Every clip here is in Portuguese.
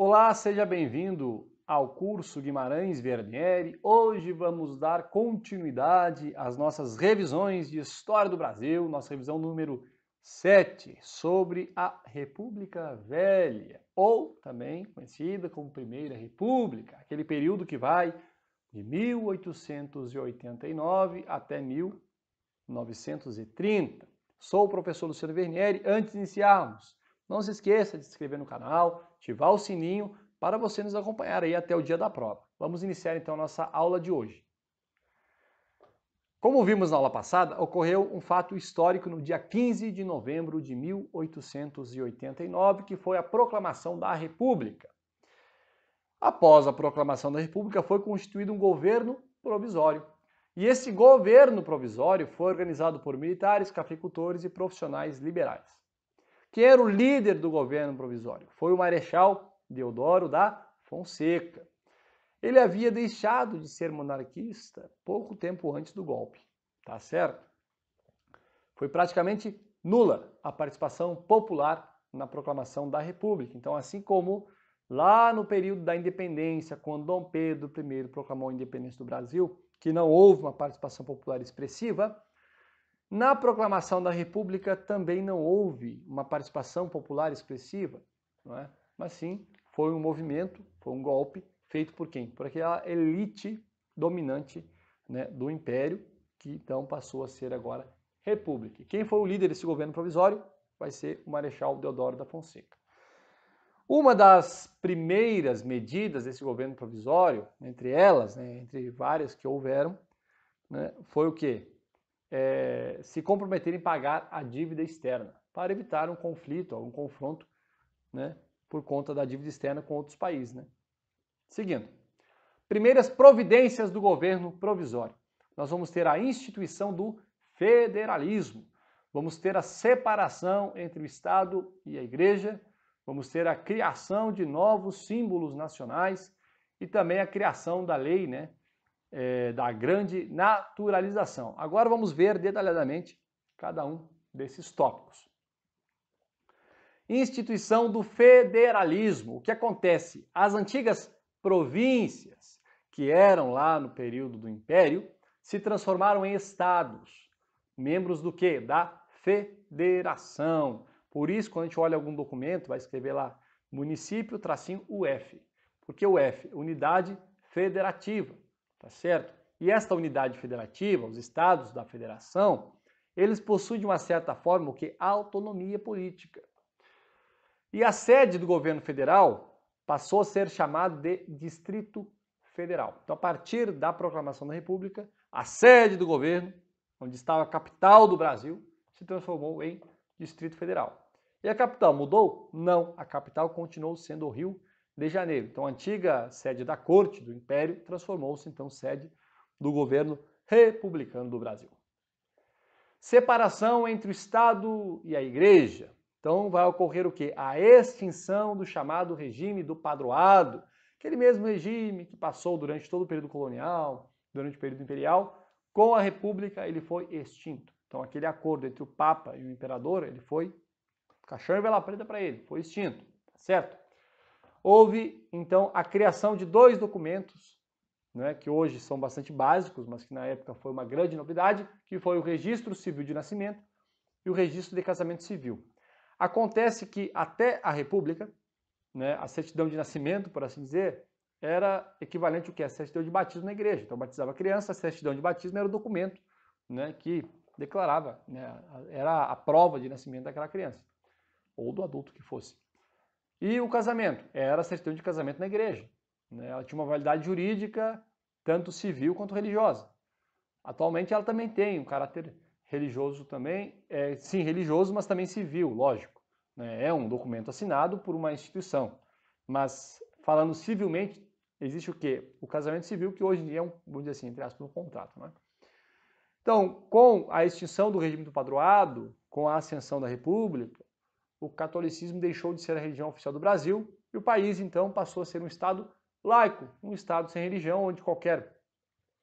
Olá, seja bem-vindo ao curso Guimarães Vernieri. Hoje vamos dar continuidade às nossas revisões de História do Brasil, nossa revisão número 7, sobre a República Velha, ou também conhecida como Primeira República, aquele período que vai de 1889 até 1930. Sou o professor Luciano Vernieri. Antes de iniciarmos, não se esqueça de se inscrever no canal ativar o sininho para você nos acompanhar aí até o dia da prova. Vamos iniciar então nossa aula de hoje. Como vimos na aula passada, ocorreu um fato histórico no dia 15 de novembro de 1889, que foi a proclamação da República. Após a proclamação da República, foi constituído um governo provisório. E esse governo provisório foi organizado por militares, cafeicultores e profissionais liberais que era o líder do governo provisório. Foi o Marechal Deodoro da Fonseca. Ele havia deixado de ser monarquista pouco tempo antes do golpe, tá certo? Foi praticamente nula a participação popular na proclamação da República. Então, assim como lá no período da independência, quando Dom Pedro I proclamou a independência do Brasil, que não houve uma participação popular expressiva, na proclamação da República também não houve uma participação popular expressiva, é? mas sim foi um movimento, foi um golpe feito por quem? Por aquela elite dominante né, do Império, que então passou a ser agora República. Quem foi o líder desse governo provisório? Vai ser o Marechal Deodoro da Fonseca. Uma das primeiras medidas desse governo provisório, entre elas, né, entre várias que houveram, né, foi o quê? é, se comprometerem a pagar a dívida externa, para evitar um conflito, algum confronto, né, por conta da dívida externa com outros países. Né? Seguindo, primeiras providências do governo provisório. Nós vamos ter a instituição do federalismo, vamos ter a separação entre o Estado e a Igreja, vamos ter a criação de novos símbolos nacionais e também a criação da lei, né, é, da grande naturalização. Agora vamos ver detalhadamente cada um desses tópicos. Instituição do federalismo. O que acontece? As antigas províncias, que eram lá no período do Império, se transformaram em estados, membros do quê? Da federação. Por isso, quando a gente olha algum documento, vai escrever lá município, tracinho UF. Porque o F, unidade federativa tá certo? E esta unidade federativa, os estados da federação, eles possuem de uma certa forma o que autonomia política. E a sede do governo federal passou a ser chamada de Distrito Federal. Então, a partir da proclamação da República, a sede do governo, onde estava a capital do Brasil, se transformou em Distrito Federal. E a capital mudou? Não, a capital continuou sendo o Rio de Janeiro. Então, a antiga sede da corte do Império transformou-se então sede do governo republicano do Brasil. Separação entre o Estado e a Igreja. Então, vai ocorrer o quê? A extinção do chamado regime do padroado, aquele mesmo regime que passou durante todo o período colonial, durante o período imperial, com a República ele foi extinto. Então, aquele acordo entre o Papa e o Imperador, ele foi cachorro e vela preta para ele, foi extinto, tá certo? Houve, então, a criação de dois documentos, né, que hoje são bastante básicos, mas que na época foi uma grande novidade, que foi o Registro Civil de Nascimento e o Registro de Casamento Civil. Acontece que até a República, né, a certidão de nascimento, por assim dizer, era equivalente ao que? A certidão de batismo na igreja. Então, batizava criança, a certidão de batismo era o documento né, que declarava, né, era a prova de nascimento daquela criança, ou do adulto que fosse. E o casamento? Era certidão de casamento na igreja. Né? Ela tinha uma validade jurídica, tanto civil quanto religiosa. Atualmente ela também tem um caráter religioso também, é, sim, religioso, mas também civil, lógico. Né? É um documento assinado por uma instituição. Mas falando civilmente, existe o quê? O casamento civil, que hoje em dia é um, vamos dizer assim, entre aspas, um contrato. Né? Então, com a extinção do regime do padroado, com a ascensão da República, o catolicismo deixou de ser a religião oficial do Brasil e o país então passou a ser um Estado laico, um Estado sem religião, onde qualquer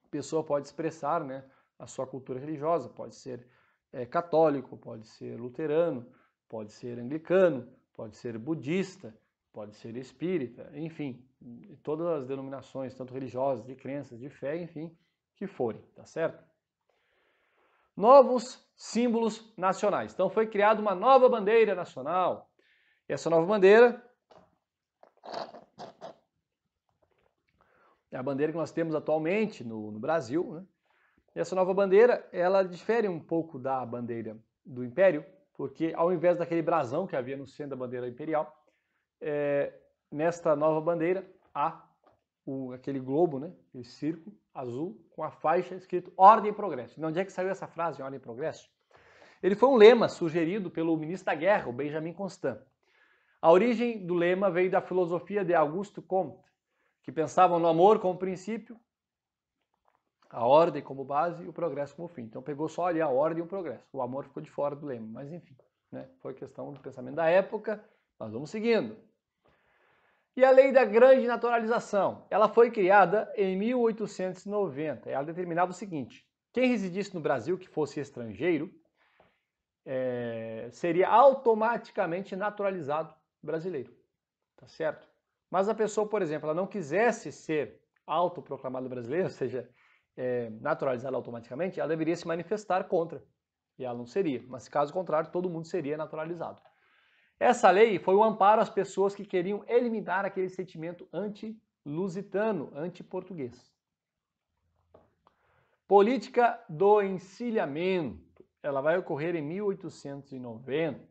pessoa pode expressar né, a sua cultura religiosa, pode ser é, católico, pode ser luterano, pode ser anglicano, pode ser budista, pode ser espírita, enfim, todas as denominações, tanto religiosas, de crenças, de fé, enfim, que forem, tá certo? novos símbolos nacionais. Então foi criada uma nova bandeira nacional. E essa nova bandeira é a bandeira que nós temos atualmente no, no Brasil. Né? E essa nova bandeira ela difere um pouco da bandeira do Império, porque ao invés daquele brasão que havia no centro da bandeira imperial, é, nesta nova bandeira há o, aquele globo, né? esse circo azul com a faixa escrito Ordem e Progresso. De onde é que saiu essa frase, Ordem e Progresso? Ele foi um lema sugerido pelo ministro da Guerra, o Benjamin Constant. A origem do lema veio da filosofia de Augusto Comte, que pensava no amor como princípio, a ordem como base e o progresso como fim. Então pegou só ali a ordem e o progresso. O amor ficou de fora do lema, mas enfim, né? foi questão do pensamento da época. mas vamos seguindo. E a lei da grande naturalização? Ela foi criada em 1890. Ela determinava o seguinte: quem residisse no Brasil que fosse estrangeiro é, seria automaticamente naturalizado brasileiro. Tá certo? Mas a pessoa, por exemplo, ela não quisesse ser autoproclamada brasileira, ou seja, é, naturalizada automaticamente, ela deveria se manifestar contra. E ela não seria. Mas caso contrário, todo mundo seria naturalizado. Essa lei foi um amparo às pessoas que queriam eliminar aquele sentimento anti-lusitano, anti-português. Política do encilhamento. Ela vai ocorrer em 1890,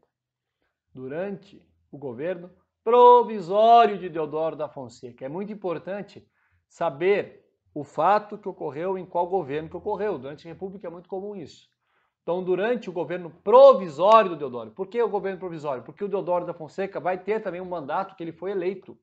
durante o governo provisório de Deodoro da Fonseca. É muito importante saber o fato que ocorreu em qual governo que ocorreu. Durante a República é muito comum isso. Então, durante o governo provisório do Deodoro. Por que o governo provisório? Porque o Deodoro da Fonseca vai ter também um mandato que ele foi eleito.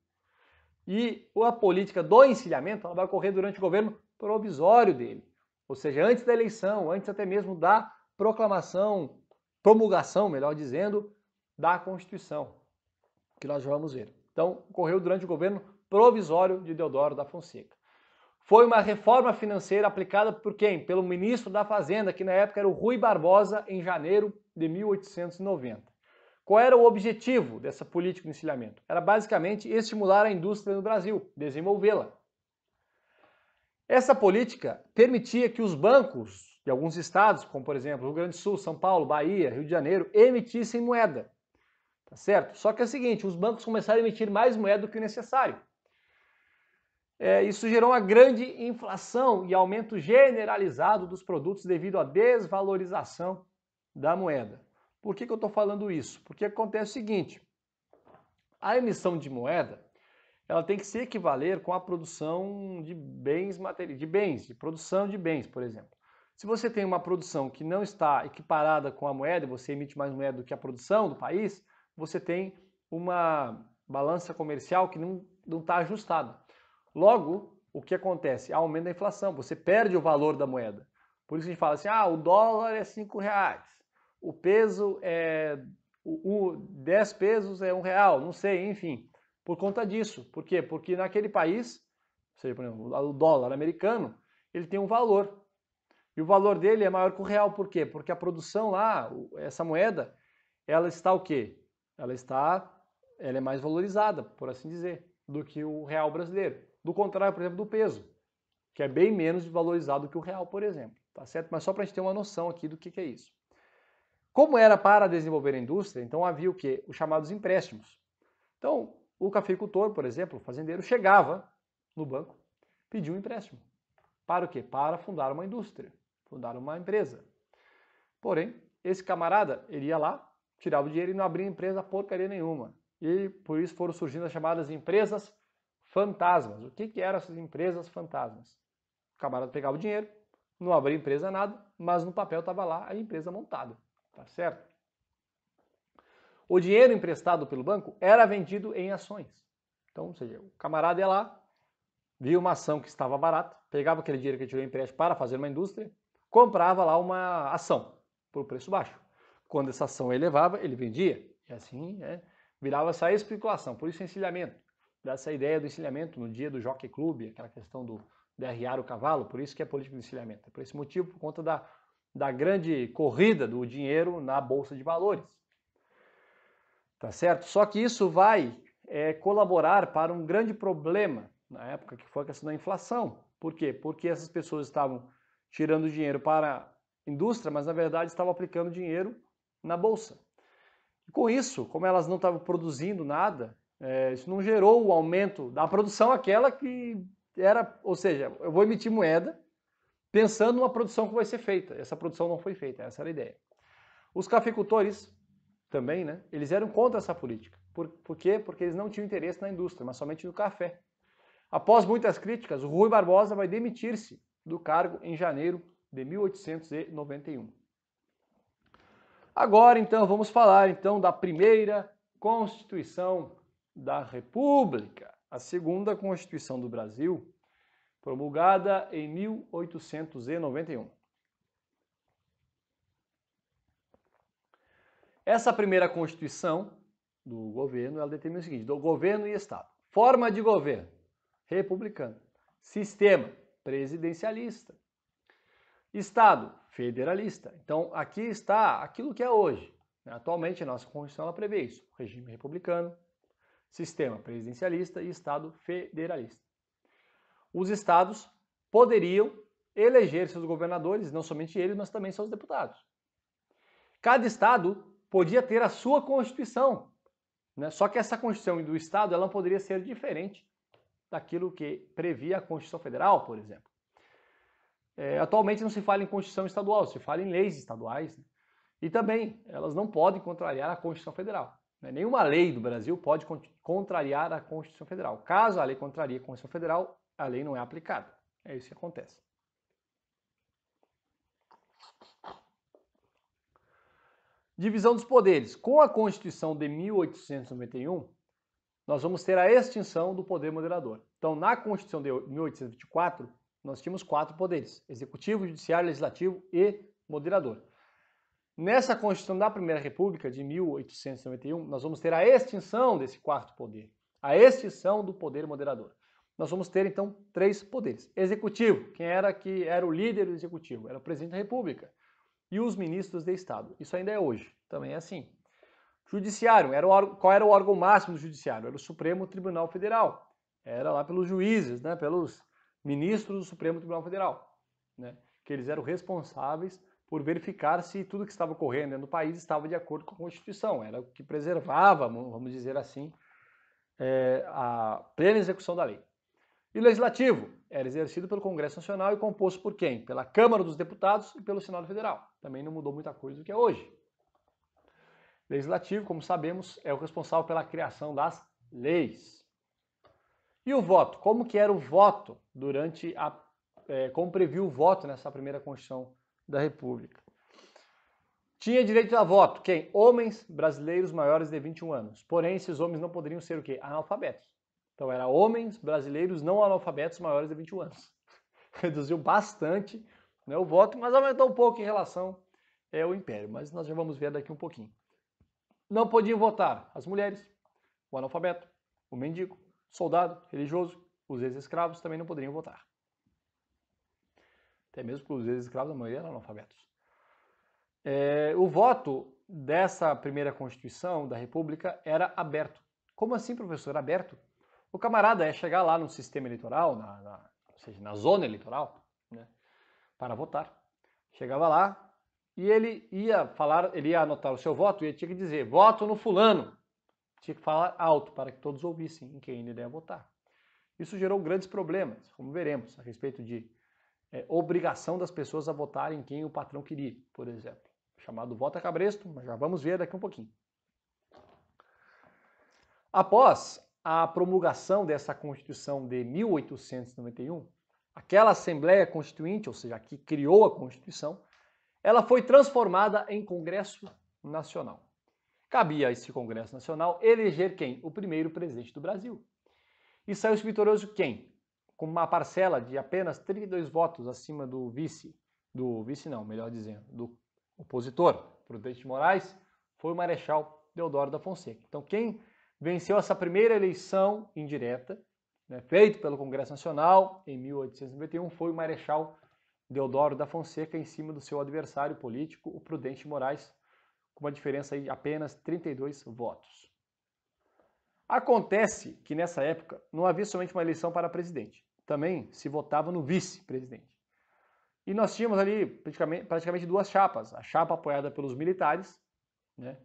E a política do encilhamento ela vai ocorrer durante o governo provisório dele. Ou seja, antes da eleição, antes até mesmo da proclamação, promulgação, melhor dizendo, da Constituição, que nós vamos ver. Então, ocorreu durante o governo provisório de Deodoro da Fonseca foi uma reforma financeira aplicada por quem? Pelo ministro da Fazenda, que na época era o Rui Barbosa, em janeiro de 1890. Qual era o objetivo dessa política de encilhamento? Era basicamente estimular a indústria no Brasil, desenvolvê-la. Essa política permitia que os bancos de alguns estados, como por exemplo Rio Grande do Sul, São Paulo, Bahia, Rio de Janeiro, emitissem moeda. Tá certo? Só que é o seguinte, os bancos começaram a emitir mais moeda do que o necessário. É, isso gerou uma grande inflação e aumento generalizado dos produtos devido à desvalorização da moeda. Por que, que eu estou falando isso? Porque acontece o seguinte: a emissão de moeda ela tem que se equivaler com a produção de bens materiais, de bens, de produção de bens, por exemplo. Se você tem uma produção que não está equiparada com a moeda, você emite mais moeda do que a produção do país, você tem uma balança comercial que não está ajustada. Logo, o que acontece? Aumenta a inflação, você perde o valor da moeda. Por isso a gente fala assim, ah, o dólar é 5 reais, o peso é... O, o, 10 pesos é um real, não sei, enfim. Por conta disso. Por quê? Porque naquele país, ou seja, por exemplo, o dólar americano, ele tem um valor. E o valor dele é maior que o real, por quê? Porque a produção lá, essa moeda, ela está o quê? Ela está, ela é mais valorizada, por assim dizer, do que o real brasileiro. Do contrário, por exemplo, do peso, que é bem menos valorizado que o real, por exemplo. Tá certo? Mas só para a gente ter uma noção aqui do que, que é isso. Como era para desenvolver a indústria, então havia o que? Os chamados empréstimos. Então, o cafeicultor, por exemplo, o fazendeiro, chegava no banco, pedia um empréstimo. Para o quê? Para fundar uma indústria, fundar uma empresa. Porém, esse camarada, ele ia lá, tirava o dinheiro e não abria empresa porcaria nenhuma. E por isso foram surgindo as chamadas empresas fantasmas. O que, que eram essas empresas fantasmas? O camarada pegava o dinheiro, não abria empresa nada, mas no papel estava lá a empresa montada, tá certo? O dinheiro emprestado pelo banco era vendido em ações. Então, ou seja, o camarada ia lá, via uma ação que estava barata, pegava aquele dinheiro que tinha tirou empréstimo para fazer uma indústria, comprava lá uma ação por preço baixo. Quando essa ação elevava, ele vendia. E assim, né, virava essa especulação, por isso encilhamento dessa ideia do encilhamento no dia do Jockey Club, aquela questão do derriar o cavalo, por isso que é política de encilhamento. É por esse motivo, por conta da, da grande corrida do dinheiro na Bolsa de Valores. Tá certo? Só que isso vai é, colaborar para um grande problema na época, que foi a questão da inflação. Por quê? Porque essas pessoas estavam tirando dinheiro para a indústria, mas na verdade estavam aplicando dinheiro na bolsa. E com isso, como elas não estavam produzindo nada, é, isso não gerou o aumento da produção aquela que era, ou seja, eu vou emitir moeda pensando numa produção que vai ser feita. Essa produção não foi feita, essa era a ideia. Os cafeicultores também, né? Eles eram contra essa política. Por, por quê? Porque eles não tinham interesse na indústria, mas somente no café. Após muitas críticas, o Rui Barbosa vai demitir-se do cargo em janeiro de 1891. Agora, então, vamos falar então da primeira Constituição da República, a segunda Constituição do Brasil, promulgada em 1891. Essa primeira Constituição do governo, ela determina o seguinte, do governo e Estado. Forma de governo, republicano. Sistema, presidencialista. Estado, federalista. Então, aqui está aquilo que é hoje. Né? Atualmente, a nossa Constituição ela prevê isso. Regime republicano, sistema presidencialista e Estado federalista. Os estados poderiam eleger seus governadores, não somente eles, mas também seus deputados. Cada estado podia ter a sua constituição, né? só que essa constituição do estado ela não poderia ser diferente daquilo que previa a Constituição Federal, por exemplo. É, atualmente não se fala em Constituição estadual, se fala em leis estaduais. Né? E também elas não podem contrariar a Constituição Federal. Né, nenhuma lei do Brasil pode contrariar a Constituição Federal. Caso a lei contrarie a Constituição Federal, a lei não é aplicada. É isso que acontece. Divisão dos poderes. Com a Constituição de 1891, nós vamos ter a extinção do poder moderador. Então, na Constituição de 1824, nós tínhamos quatro poderes: executivo, judiciário, legislativo e moderador. Nessa Constituição da Primeira República de 1891, nós vamos ter a extinção desse quarto poder, a extinção do poder moderador. Nós vamos ter então três poderes: executivo, quem era que era o líder do executivo, era o presidente da República, e os ministros de Estado. Isso ainda é hoje, também é assim. Judiciário, era o, qual era o órgão máximo do judiciário? Era o Supremo Tribunal Federal. Era lá pelos juízes, né, pelos ministros do Supremo Tribunal Federal, né, que eles eram responsáveis por verificar se tudo que estava ocorrendo no país estava de acordo com a Constituição. Era o que preservava, vamos dizer assim, é, a plena execução da lei. E o legislativo era exercido pelo Congresso Nacional e composto por quem? Pela Câmara dos Deputados e pelo Senado Federal. Também não mudou muita coisa do que é hoje. legislativo, como sabemos, é o responsável pela criação das leis. E o voto? Como que era o voto durante a. É, como previu o voto nessa primeira Constituição da República. Tinha direito a voto quem? Homens brasileiros maiores de 21 anos. Porém, esses homens não poderiam ser o quê? Analfabetos. Então, era homens brasileiros não analfabetos maiores de 21 anos. Reduziu bastante né, o voto, mas aumentou um pouco em relação é, ao Império. Mas nós já vamos ver daqui um pouquinho. Não podiam votar as mulheres, o analfabeto, o mendigo, soldado, religioso, os ex-escravos também não poderiam votar até mesmo os escravos, a maioria eram analfabetos. É, o voto dessa primeira Constituição da República era aberto. Como assim, professor? Aberto? O camarada ia é chegar lá no sistema eleitoral, na, na ou seja, na zona eleitoral, né, para votar. Chegava lá e ele ia falar, ele ia anotar o seu voto e ele tinha que dizer: voto no fulano. Tinha que falar alto para que todos ouvissem em quem ele ia votar. Isso gerou grandes problemas, como veremos, a respeito de é, obrigação das pessoas a votarem quem o patrão queria, por exemplo. Chamado voto a cabresto, mas já vamos ver daqui um pouquinho. Após a promulgação dessa Constituição de 1891, aquela Assembleia Constituinte, ou seja, que criou a Constituição, ela foi transformada em Congresso Nacional. Cabia a esse Congresso Nacional eleger quem? O primeiro presidente do Brasil. E saiu vitorioso quem? com uma parcela de apenas 32 votos acima do vice, do vice não, melhor dizendo, do opositor, Prudente Moraes, foi o Marechal Deodoro da Fonseca. Então, quem venceu essa primeira eleição indireta, né, feita pelo Congresso Nacional em 1891, foi o Marechal Deodoro da Fonseca em cima do seu adversário político, o Prudente Moraes, com uma diferença de apenas 32 votos. Acontece que nessa época não havia somente uma eleição para presidente, também se votava no vice-presidente. E nós tínhamos ali praticamente, praticamente, duas chapas. A chapa apoiada pelos militares, né,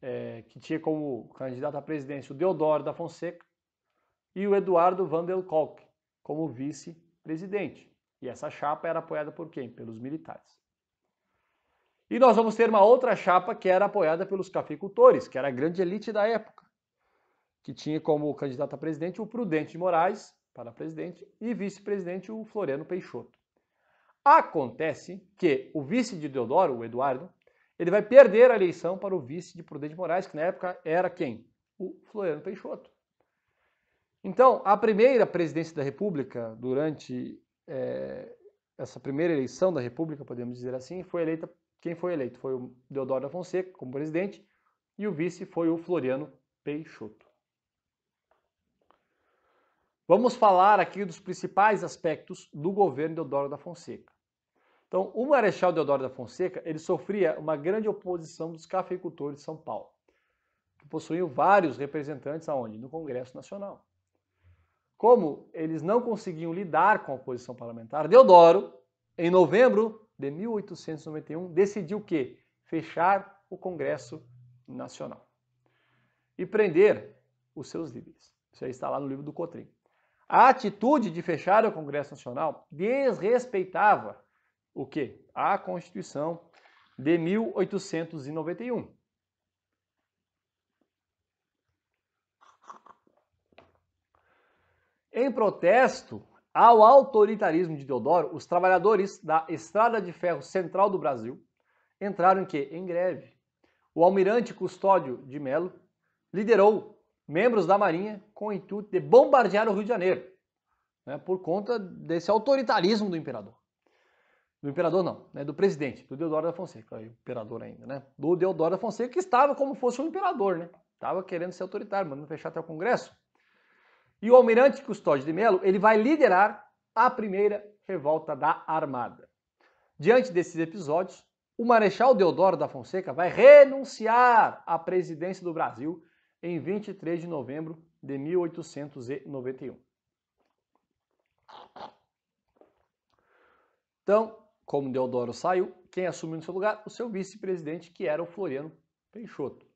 é, que tinha como candidato à presidência o Deodoro da Fonseca e o Eduardo Vandelkolk como vice-presidente. E essa chapa era apoiada por quem? Pelos militares. E nós vamos ter uma outra chapa que era apoiada pelos cafeicultores, que era a grande elite da época, que tinha como candidato a presidente o Prudente de Moraes para presidente e vice-presidente o Floriano Peixoto. Acontece que o vice de Deodoro, o Eduardo, ele vai perder a eleição para o vice de Prudente Moraes, que na época era quem? O Floriano Peixoto. Então, a primeira presidência da República, durante é, essa primeira eleição da República, podemos dizer assim, foi eleita. Quem foi eleito? Foi o Deodoro da Fonseca como presidente e o vice foi o Floriano Peixoto. Vamos falar aqui dos principais aspectos do governo Deodoro da Fonseca. Então, o Marechal Deodoro da Fonseca, ele sofria uma grande oposição dos cafeicultores de São Paulo, que possuíam vários representantes aonde? No Congresso Nacional. Como eles não conseguiam lidar com a oposição parlamentar, Deodoro, em novembro de 1891, decidiu que fechar o Congresso Nacional e prender os seus líderes. Isso aí está lá no livro do Cotrim. A atitude de fechar o Congresso Nacional desrespeitava o quê? A Constituição de 1891. Em protesto ao autoritarismo de Deodoro, os trabalhadores da Estrada de Ferro Central do Brasil entraram em, em greve. O almirante Custódio de Melo liderou membros da Marinha com o intuito de bombardear o Rio de Janeiro, né, por conta desse autoritarismo do imperador. Do imperador não, né, do presidente, do Deodoro da Fonseca, o imperador ainda, né? Do Deodoro da Fonseca que estava como fosse um imperador, né? Estava querendo ser autoritário, mandando fechar até o Congresso. E o almirante Custódio de Melo, ele vai liderar a primeira revolta da Armada. Diante desses episódios, o Marechal Deodoro da Fonseca vai renunciar à presidência do Brasil em 23 de novembro de 1891. Então, como Deodoro saiu, quem assumiu no seu lugar? O seu vice-presidente, que era o Floriano Peixoto.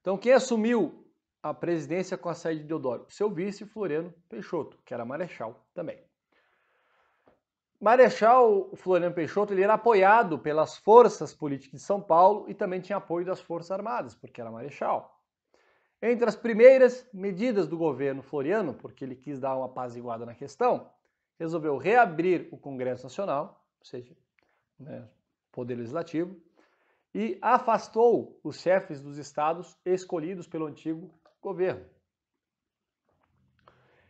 Então, quem assumiu a presidência com a saída de Deodoro? O seu vice, Floriano Peixoto, que era marechal também. Marechal Floriano Peixoto ele era apoiado pelas forças políticas de São Paulo e também tinha apoio das Forças Armadas, porque era marechal. Entre as primeiras medidas do governo Floriano, porque ele quis dar uma apaziguada na questão, resolveu reabrir o Congresso Nacional, ou seja, né, Poder Legislativo, e afastou os chefes dos estados escolhidos pelo antigo governo.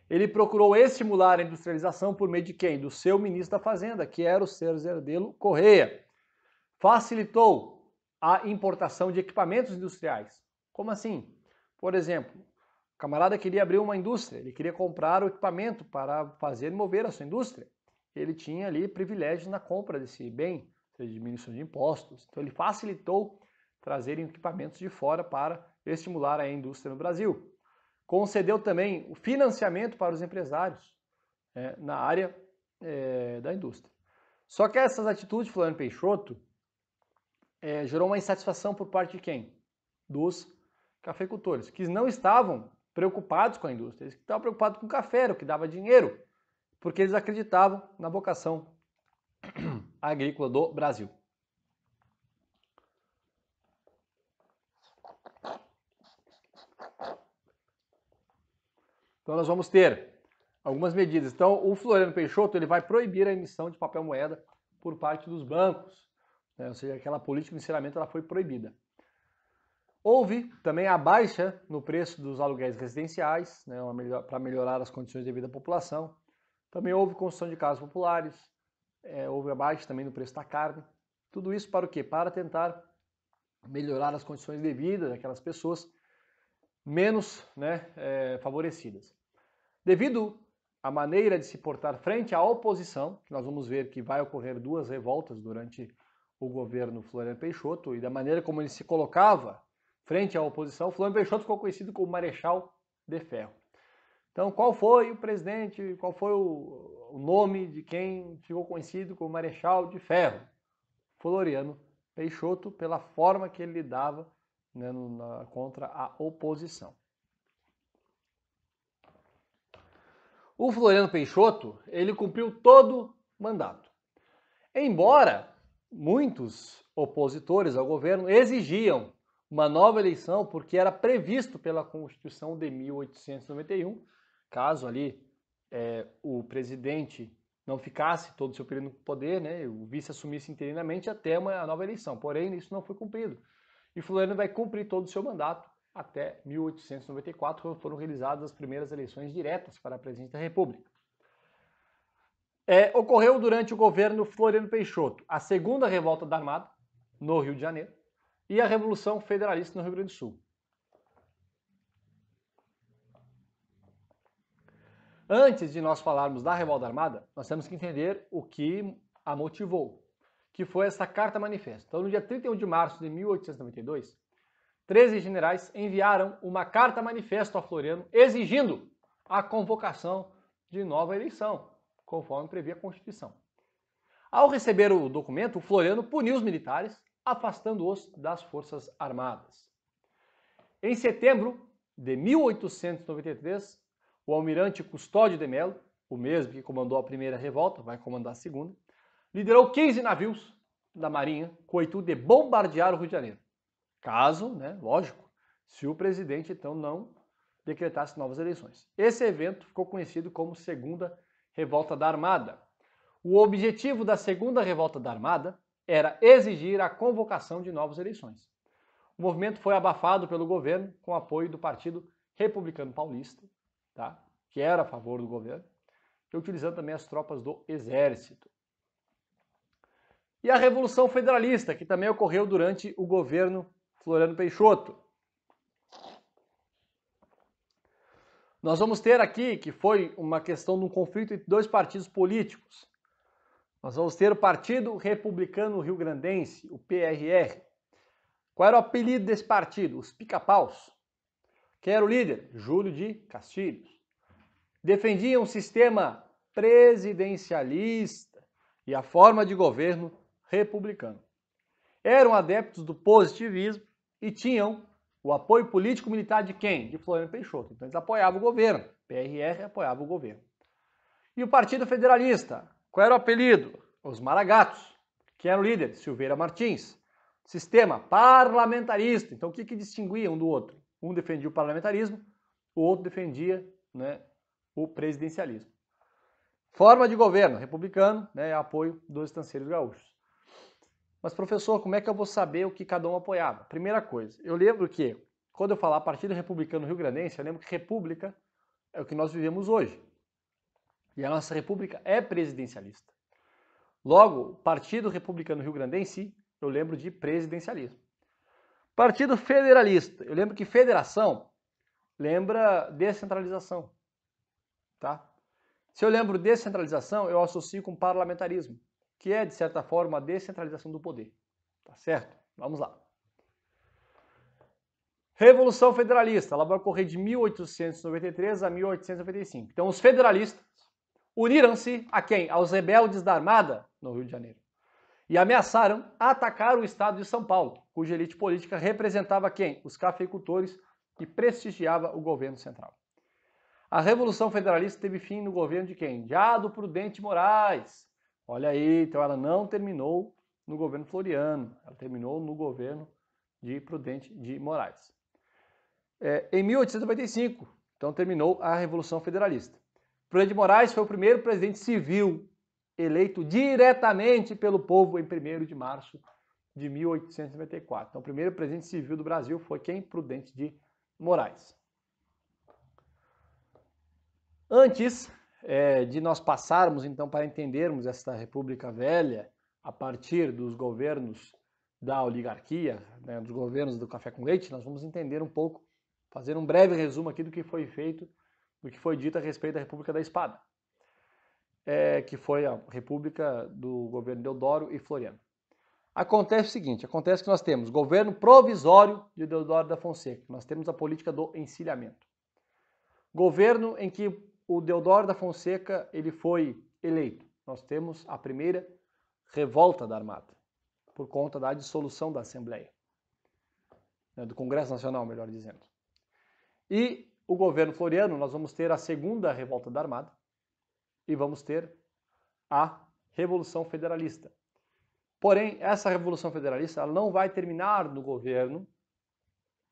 Ele procurou estimular a industrialização por meio de quem? Do seu ministro da Fazenda, que era o Sérgio Zerdelo Correia. Facilitou a importação de equipamentos industriais. Como assim? Por exemplo, o camarada queria abrir uma indústria, ele queria comprar o equipamento para fazer e mover a sua indústria. Ele tinha ali privilégios na compra desse bem, seja diminuição de impostos. Então ele facilitou trazerem equipamentos de fora para estimular a indústria no Brasil. Concedeu também o financiamento para os empresários é, na área é, da indústria. Só que essas atitudes Flávio Peixoto é, gerou uma insatisfação por parte de quem? Dos cafeicultores, que não estavam preocupados com a indústria, eles estavam preocupados com o café, o que dava dinheiro, porque eles acreditavam na vocação agrícola do Brasil. Então nós vamos ter algumas medidas. Então o Floriano Peixoto ele vai proibir a emissão de papel moeda por parte dos bancos, né? ou seja, aquela política de encerramento ela foi proibida. Houve também a baixa no preço dos aluguéis residenciais, né, para melhorar as condições de vida da população. Também houve construção de casas populares, é, houve a baixa também no preço da carne. Tudo isso para o quê? Para tentar melhorar as condições de vida daquelas pessoas menos né, é, favorecidas. Devido à maneira de se portar frente à oposição, que nós vamos ver que vai ocorrer duas revoltas durante o governo Floriano Peixoto e da maneira como ele se colocava frente à oposição, Flávio Peixoto ficou conhecido como Marechal de Ferro. Então, qual foi o presidente, qual foi o, o nome de quem ficou conhecido como Marechal de Ferro? Floriano Peixoto, pela forma que ele lidava né, na, contra a oposição. O Floriano Peixoto, ele cumpriu todo o mandato. Embora muitos opositores ao governo exigiam uma nova eleição, porque era previsto pela Constituição de 1891, caso ali é, o presidente não ficasse todo o seu período no poder, né, o vice assumisse interinamente até uma nova eleição. Porém, isso não foi cumprido. E Floriano vai cumprir todo o seu mandato até 1894, quando foram realizadas as primeiras eleições diretas para a presidente da República. É, ocorreu durante o governo Floriano Peixoto a segunda revolta da Armada, no Rio de Janeiro, e a Revolução Federalista no Rio Grande do Sul. Antes de nós falarmos da Revolta Armada, nós temos que entender o que a motivou, que foi essa carta manifesto. Então, no dia 31 de março de 1892, 13 generais enviaram uma carta manifesto a Floriano exigindo a convocação de nova eleição, conforme previa a Constituição. Ao receber o documento, o Floriano puniu os militares afastando-os das Forças Armadas. Em setembro de 1893, o almirante Custódio de Melo, o mesmo que comandou a primeira revolta, vai comandar a segunda, liderou 15 navios da Marinha com o intuito de bombardear o Rio de Janeiro. Caso, né, lógico, se o presidente então não decretasse novas eleições. Esse evento ficou conhecido como Segunda Revolta da Armada. O objetivo da Segunda Revolta da Armada era exigir a convocação de novas eleições. O movimento foi abafado pelo governo com apoio do Partido Republicano Paulista, tá? que era a favor do governo, e utilizando também as tropas do Exército. E a Revolução Federalista, que também ocorreu durante o governo Floriano Peixoto. Nós vamos ter aqui que foi uma questão de um conflito entre dois partidos políticos. Nós vamos ter o Partido Republicano Rio Grandense, o PRR. Qual era o apelido desse partido? Os pica-paus. Quem era o líder? Júlio de Castilhos. Defendia um sistema presidencialista e a forma de governo republicano. Eram adeptos do positivismo e tinham o apoio político militar de quem? De Floriano Peixoto. Então eles apoiavam o governo. PRR apoiava o governo. E o Partido Federalista, qual era o apelido? Os Maragatos. Quem era o líder? Silveira Martins. Sistema parlamentarista. Então, o que, que distinguia um do outro? Um defendia o parlamentarismo, o outro defendia né, o presidencialismo. Forma de governo republicano, né, apoio dos estanceiros gaúchos. Mas, professor, como é que eu vou saber o que cada um apoiava? Primeira coisa, eu lembro que, quando eu falar Partido Republicano Rio Grandense, eu lembro que república é o que nós vivemos hoje. E a nossa república é presidencialista. Logo, Partido Republicano Rio Grandense, eu lembro de presidencialismo. Partido Federalista, eu lembro que federação lembra descentralização. Tá? Se eu lembro descentralização, eu associo com parlamentarismo, que é, de certa forma, a descentralização do poder. Tá certo? Vamos lá. Revolução Federalista, ela vai ocorrer de 1893 a 1895. Então, os federalistas uniram-se a quem? Aos rebeldes da Armada no Rio de Janeiro. E ameaçaram atacar o estado de São Paulo, cuja elite política representava quem? Os cafeicultores que prestigiava o governo central. A Revolução Federalista teve fim no governo de quem? De Ado Prudente Moraes. Olha aí, então ela não terminou no governo Floriano, ela terminou no governo de Prudente de Moraes. É, em 1895, então terminou a Revolução Federalista. Fernando Moraes foi o primeiro presidente civil eleito diretamente pelo povo em 1 de março de 1894. Então, o primeiro presidente civil do Brasil foi quem? Prudente de Moraes. Antes é, de nós passarmos, então, para entendermos esta República Velha a partir dos governos da oligarquia, né, dos governos do café com leite, nós vamos entender um pouco, fazer um breve resumo aqui do que foi feito do que foi dito a respeito da República da Espada, é, que foi a República do governo Deodoro e Floriano. Acontece o seguinte, acontece que nós temos governo provisório de Deodoro da Fonseca, nós temos a política do encilhamento. Governo em que o Deodoro da Fonseca ele foi eleito. Nós temos a primeira revolta da Armada, por conta da dissolução da Assembleia, né, do Congresso Nacional, melhor dizendo. E o governo floriano, nós vamos ter a segunda revolta da Armada e vamos ter a Revolução Federalista. Porém, essa Revolução Federalista não vai terminar no governo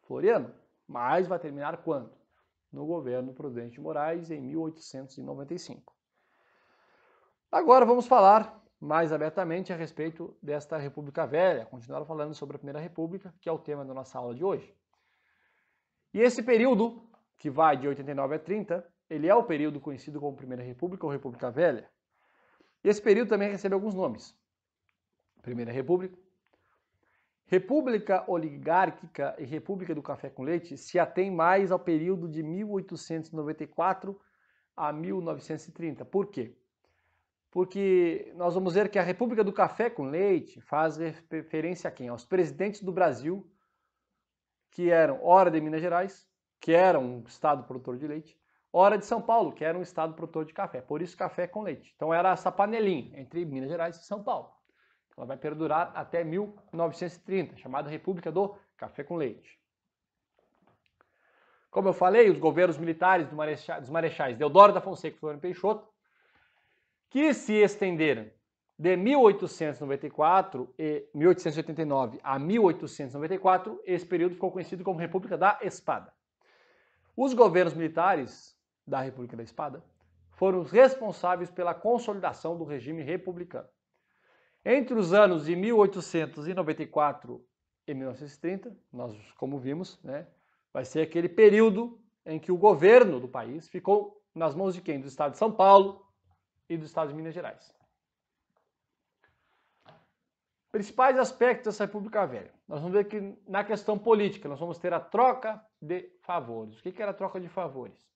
floriano, mas vai terminar quando? No governo Prudente de Moraes, em 1895. Agora vamos falar mais abertamente a respeito desta República Velha, continuar falando sobre a Primeira República, que é o tema da nossa aula de hoje. E esse período que vai de 89 a 30, ele é o período conhecido como Primeira República ou República Velha. Esse período também recebe alguns nomes. Primeira República, República Oligárquica e República do Café com Leite se atém mais ao período de 1894 a 1930. Por quê? Porque nós vamos ver que a República do Café com Leite faz referência a quem? Aos presidentes do Brasil, que eram, ora de Minas Gerais, que era um estado produtor de leite, Hora de São Paulo, que era um estado produtor de café, por isso café com leite. Então era essa panelinha entre Minas Gerais e São Paulo. Ela vai perdurar até 1930, chamada República do Café com Leite. Como eu falei, os governos militares do dos marechais Deodoro da Fonseca e Floriano Peixoto, que se estenderam de 1894 e 1889 a 1894, esse período ficou conhecido como República da Espada. Os governos militares da República da Espada foram os responsáveis pela consolidação do regime republicano. Entre os anos de 1894 e 1930, nós, como vimos, né, vai ser aquele período em que o governo do país ficou nas mãos de quem? Do Estado de São Paulo e do Estado de Minas Gerais. Principais aspectos dessa República Velha. Nós vamos ver que na questão política nós vamos ter a troca de favores. O que era a troca de favores?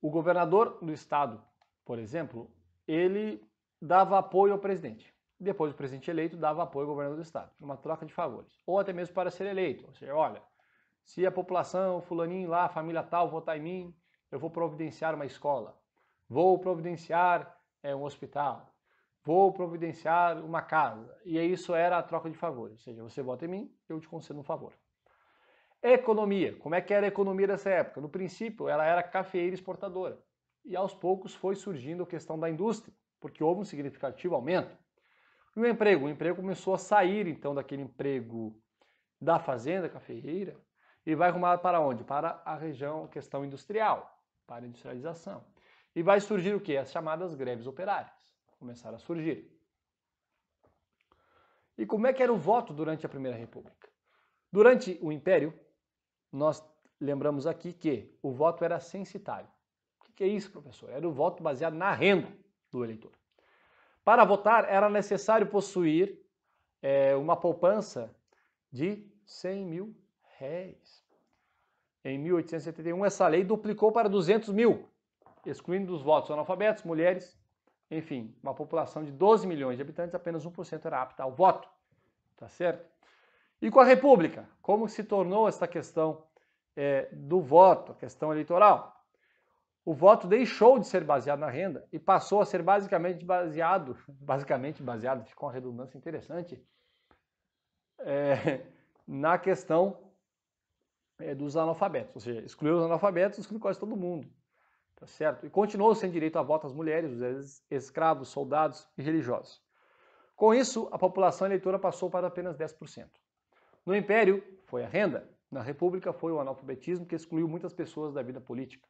O governador do estado, por exemplo, ele dava apoio ao presidente. Depois o presidente eleito dava apoio ao governador do estado, uma troca de favores. Ou até mesmo para ser eleito. Ou seja, olha, se a população, fulaninho lá, família tal, votar em mim, eu vou providenciar uma escola, vou providenciar é, um hospital, vou providenciar uma casa. E isso era a troca de favores, ou seja, você vota em mim, eu te concedo um favor. Economia. Como é que era a economia dessa época? No princípio, ela era cafeeira exportadora. E aos poucos foi surgindo a questão da indústria, porque houve um significativo aumento. E o emprego? O emprego começou a sair, então, daquele emprego da fazenda cafeeira e vai arrumar para onde? Para a região, questão industrial, para a industrialização. E vai surgir o que? As chamadas greves operárias começaram a surgir. E como é que era o voto durante a Primeira República? Durante o Império, nós lembramos aqui que o voto era censitário. O que é isso, professor? Era o voto baseado na renda do eleitor. Para votar, era necessário possuir é, uma poupança de 100 mil réis. Em 1871, essa lei duplicou para 200 mil, excluindo dos votos analfabetos, mulheres enfim, uma população de 12 milhões de habitantes, apenas 1% era apta ao voto. Tá certo? E com a República, como se tornou esta questão é, do voto, a questão eleitoral? O voto deixou de ser baseado na renda e passou a ser basicamente baseado, basicamente baseado, ficou uma redundância interessante, é, na questão é, dos analfabetos, ou seja, excluiu os analfabetos, excluiu quase todo mundo tá certo? E continuou sem direito a voto as mulheres, os escravos, soldados e religiosos. Com isso, a população eleitora passou para apenas 10%. No Império, foi a renda. Na República, foi o analfabetismo que excluiu muitas pessoas da vida política.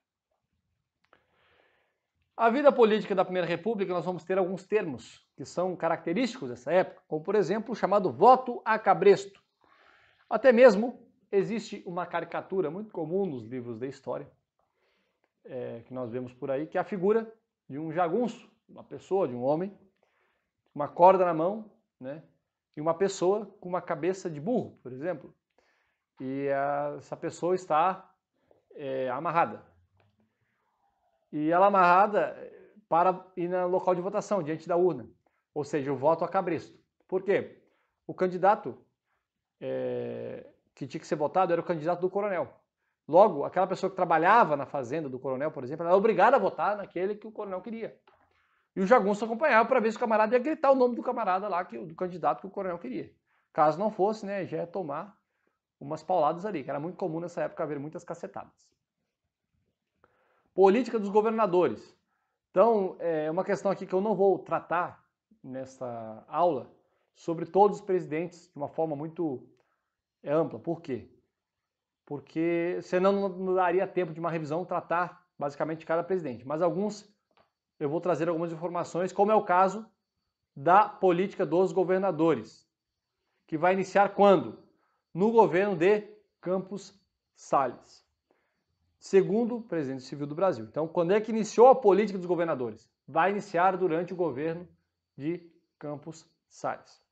A vida política da Primeira República, nós vamos ter alguns termos que são característicos dessa época, como, por exemplo, o chamado voto a cabresto. Até mesmo existe uma caricatura muito comum nos livros da história, é, que nós vemos por aí, que é a figura de um jagunço, uma pessoa, de um homem, uma corda na mão, né? E uma pessoa com uma cabeça de burro, por exemplo. E a, essa pessoa está é, amarrada. E ela amarrada é, para ir no local de votação, diante da urna. Ou seja, o voto a cabresto. Por quê? O candidato é, que tinha que ser votado era o candidato do coronel. Logo, aquela pessoa que trabalhava na fazenda do coronel, por exemplo, era obrigada a votar naquele que o coronel queria. E o jagunço acompanhava para ver se o camarada ia gritar o nome do camarada lá, que, do candidato que o coronel queria. Caso não fosse, né, já ia tomar umas pauladas ali, que era muito comum nessa época haver muitas cacetadas. Política dos governadores. Então, é uma questão aqui que eu não vou tratar nesta aula sobre todos os presidentes de uma forma muito ampla. Por quê? porque senão não daria tempo de uma revisão tratar basicamente cada presidente. Mas alguns eu vou trazer algumas informações, como é o caso da política dos governadores, que vai iniciar quando? No governo de Campos Salles, segundo presidente civil do Brasil. Então, quando é que iniciou a política dos governadores? Vai iniciar durante o governo de Campos Salles.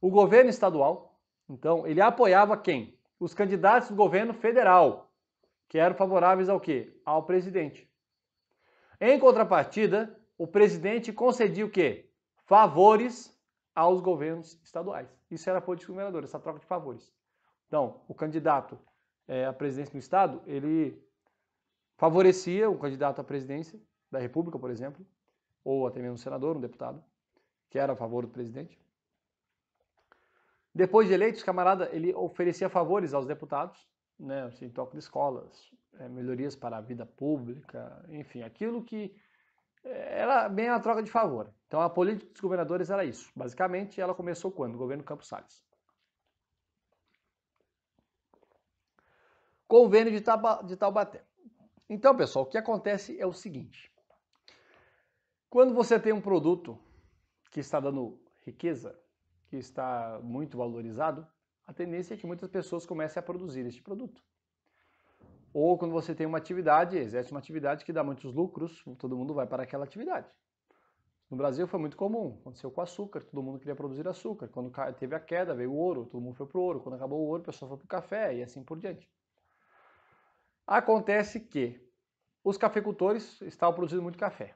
O governo estadual, então, ele apoiava quem? os candidatos do governo federal, que eram favoráveis ao quê? Ao presidente. Em contrapartida, o presidente concedia o quê? Favores aos governos estaduais. Isso era a política governador, essa troca de favores. Então, o candidato é, à presidência do estado, ele favorecia o candidato à presidência da república, por exemplo, ou até mesmo um senador, um deputado, que era a favor do presidente. Depois de eleito, o camarada ele oferecia favores aos deputados, né, assim, toque de escolas, é, melhorias para a vida pública, enfim, aquilo que é, era bem a troca de favor. Então a política dos governadores era isso. Basicamente, ela começou quando? O governo Campos Salles. Convênio de, Taba, de Taubaté. Então, pessoal, o que acontece é o seguinte. Quando você tem um produto que está dando riqueza, que está muito valorizado, a tendência é que muitas pessoas comecem a produzir este produto. Ou quando você tem uma atividade, exerce uma atividade que dá muitos lucros, todo mundo vai para aquela atividade. No Brasil foi muito comum, aconteceu com açúcar, todo mundo queria produzir açúcar. Quando teve a queda, veio o ouro, todo mundo foi para o ouro. Quando acabou o ouro, o pessoal foi para o café e assim por diante. Acontece que os cafeicultores estavam produzindo muito café.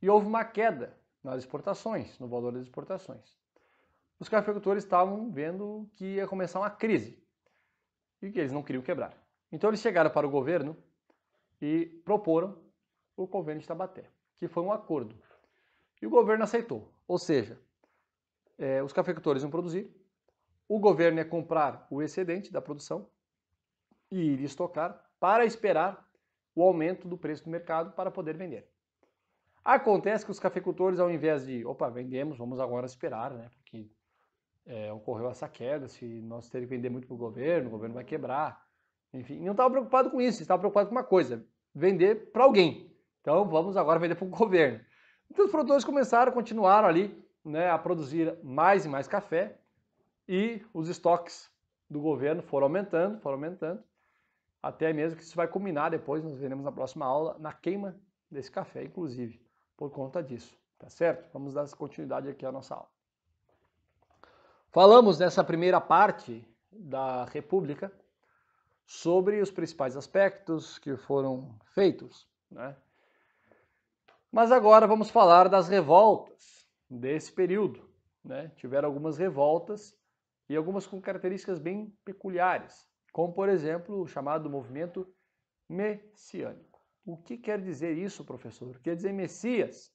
E houve uma queda nas exportações, no valor das exportações os cafeicultores estavam vendo que ia começar uma crise e que eles não queriam quebrar. Então eles chegaram para o governo e proporam o convênio de Tabaté, que foi um acordo. E o governo aceitou, ou seja, é, os cafeicultores iam produzir, o governo ia comprar o excedente da produção e ir estocar para esperar o aumento do preço do mercado para poder vender. Acontece que os cafeicultores, ao invés de, opa, vendemos, vamos agora esperar, né, porque é, ocorreu essa queda, se nós teremos que vender muito para o governo, o governo vai quebrar. Enfim, não estava preocupado com isso, estava preocupado com uma coisa: vender para alguém. Então vamos agora vender para o governo. Então os produtores começaram, continuaram ali né, a produzir mais e mais café e os estoques do governo foram aumentando, foram aumentando, até mesmo que isso vai culminar depois, nós veremos na próxima aula, na queima desse café, inclusive, por conta disso, tá certo? Vamos dar continuidade aqui à nossa aula. Falamos nessa primeira parte da República sobre os principais aspectos que foram feitos, né? Mas agora vamos falar das revoltas desse período, né? Tiveram algumas revoltas e algumas com características bem peculiares, como por exemplo o chamado movimento messiânico. O que quer dizer isso, professor? Quer dizer Messias?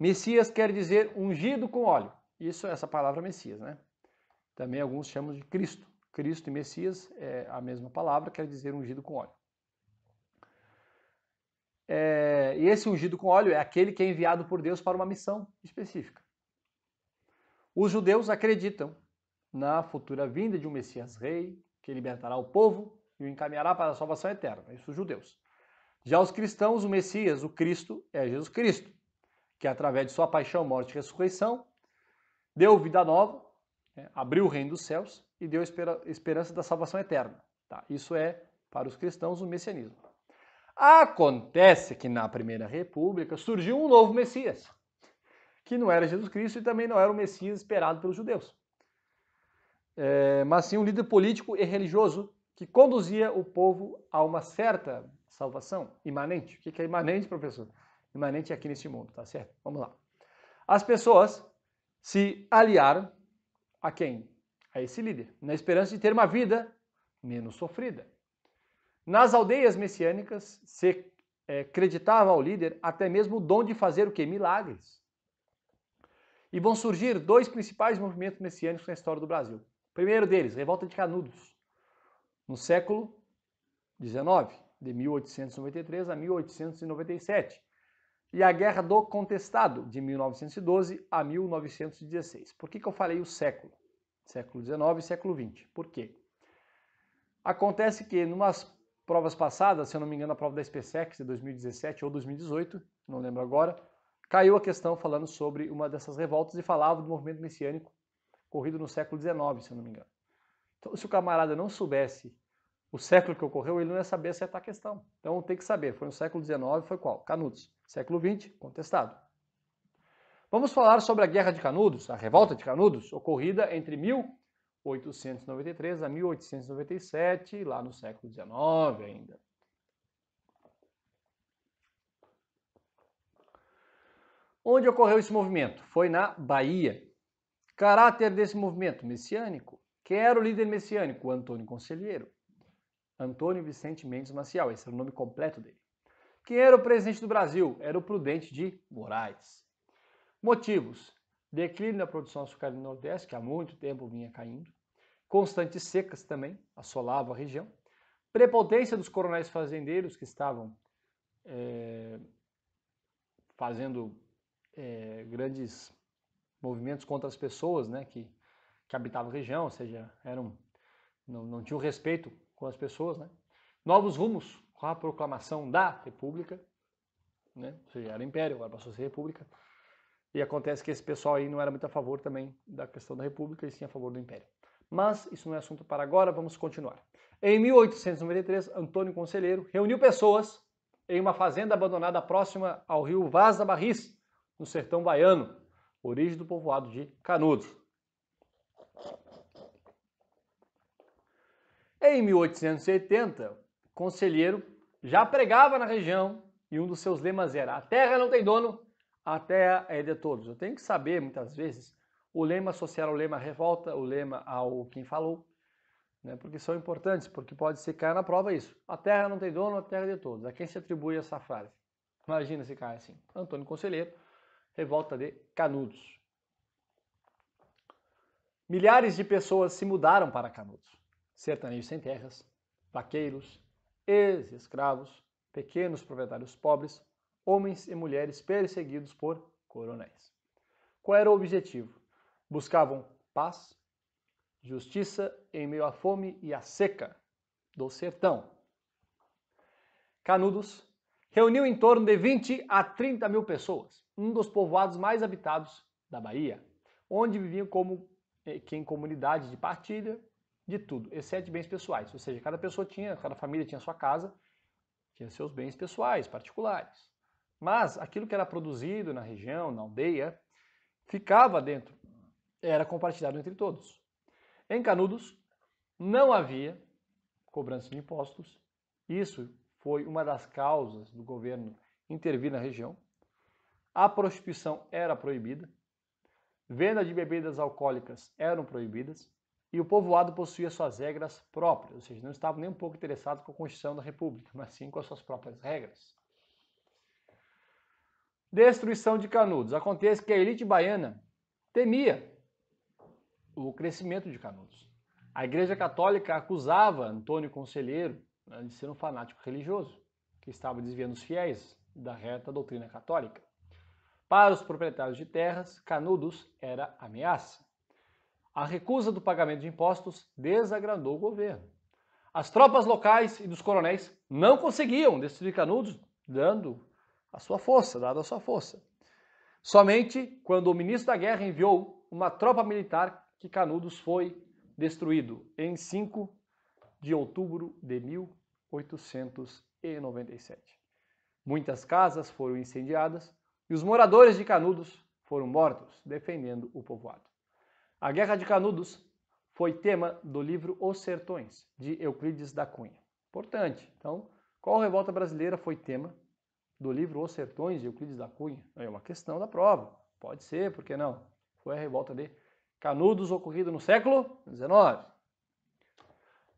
Messias quer dizer ungido com óleo. Isso é essa palavra Messias, né? Também alguns chamam de Cristo. Cristo e Messias é a mesma palavra, quer dizer ungido com óleo. É, e esse ungido com óleo é aquele que é enviado por Deus para uma missão específica. Os judeus acreditam na futura vinda de um Messias rei, que libertará o povo e o encaminhará para a salvação eterna. Isso os judeus. Já os cristãos, o Messias, o Cristo, é Jesus Cristo, que através de sua paixão, morte e ressurreição, deu vida nova, né, abriu o reino dos céus e deu esperança da salvação eterna. Tá? Isso é, para os cristãos, o messianismo. Acontece que na Primeira República surgiu um novo Messias, que não era Jesus Cristo e também não era o Messias esperado pelos judeus, é, mas sim um líder político e religioso que conduzia o povo a uma certa salvação imanente. O que é imanente, professor? Imanente aqui neste mundo, tá certo? Vamos lá. As pessoas se aliaram a quem? A esse líder, na esperança de ter uma vida menos sofrida. Nas aldeias messiânicas, se é, creditava ao líder até mesmo o dom de fazer o que? Milagres. E vão surgir dois principais movimentos messiânicos na história do Brasil. O primeiro deles, Revolta de Canudos, no século XIX, de 1893 a 1897 e a Guerra do Contestado, de 1912 a 1916. Por que, que eu falei o século? Século XIX e século XX. Por quê? Acontece que, numas provas passadas, se eu não me engano, a prova da SpaceX de 2017 ou 2018, não lembro agora, caiu a questão falando sobre uma dessas revoltas e falava do movimento messiânico corrido no século XIX, se eu não me engano. Então, se o camarada não soubesse o século que ocorreu, ele não ia saber acertar a questão. Então tem que saber, foi no século XIX, foi qual? Canudos. Século XX, contestado. Vamos falar sobre a Guerra de Canudos, a Revolta de Canudos, ocorrida entre 1893 a 1897, lá no século XIX ainda. Onde ocorreu esse movimento? Foi na Bahia. Caráter desse movimento messiânico. Quem era o líder messiânico? Antônio Conselheiro. Antônio Vicente Mendes Maciel, esse era o nome completo dele. Quem era o presidente do Brasil? Era o Prudente de Moraes. Motivos: declínio da produção açucareira no Nordeste, que há muito tempo vinha caindo, constantes secas também assolavam a região, prepotência dos coronéis fazendeiros que estavam é, fazendo é, grandes movimentos contra as pessoas né, que, que habitavam a região, ou seja, eram, não, não tinham respeito com as pessoas, né? Novos rumos com a proclamação da República, né? Ou seja, era império, agora passou a ser república. E acontece que esse pessoal aí não era muito a favor também da questão da república, e sim a favor do império. Mas isso não é assunto para agora, vamos continuar. Em 1893, Antônio Conselheiro reuniu pessoas em uma fazenda abandonada próxima ao rio Vaz da Barris, no sertão baiano, origem do povoado de Canudos. Em 1870, Conselheiro já pregava na região e um dos seus lemas era: A terra não tem dono, a terra é de todos. Eu tenho que saber, muitas vezes, o lema associar o lema revolta, o lema ao quem falou, né? porque são importantes, porque pode se cair na prova isso. A terra não tem dono, a terra é de todos. A quem se atribui essa frase? Imagina se cair assim. Antônio Conselheiro, revolta de Canudos. Milhares de pessoas se mudaram para Canudos sertanejos sem terras, vaqueiros, ex-escravos, pequenos proprietários pobres, homens e mulheres perseguidos por coronéis. Qual era o objetivo? Buscavam paz, justiça em meio à fome e à seca do sertão. Canudos reuniu em torno de 20 a 30 mil pessoas, um dos povoados mais habitados da Bahia, onde viviam como, eh, em comunidade de partilha de tudo, exceto bens pessoais. Ou seja, cada pessoa tinha, cada família tinha sua casa, tinha seus bens pessoais, particulares. Mas aquilo que era produzido na região, na aldeia, ficava dentro, era compartilhado entre todos. Em Canudos, não havia cobrança de impostos. Isso foi uma das causas do governo intervir na região. A prostituição era proibida. Venda de bebidas alcoólicas eram proibidas. E o povoado possuía suas regras próprias, ou seja, não estava nem um pouco interessado com a Constituição da República, mas sim com as suas próprias regras. Destruição de Canudos. Acontece que a elite baiana temia o crescimento de Canudos. A Igreja Católica acusava Antônio Conselheiro né, de ser um fanático religioso, que estava desviando os fiéis da reta doutrina católica. Para os proprietários de terras, Canudos era ameaça. A recusa do pagamento de impostos desagradou o governo. As tropas locais e dos coronéis não conseguiam destruir Canudos, dando a sua força, dada a sua força. Somente quando o ministro da guerra enviou uma tropa militar que Canudos foi destruído em 5 de outubro de 1897. Muitas casas foram incendiadas e os moradores de Canudos foram mortos defendendo o povoado. A Guerra de Canudos foi tema do livro Os Sertões, de Euclides da Cunha. Importante. Então, qual revolta brasileira foi tema do livro Os Sertões, de Euclides da Cunha? É uma questão da prova. Pode ser, por que não? Foi a revolta de Canudos ocorrida no século XIX.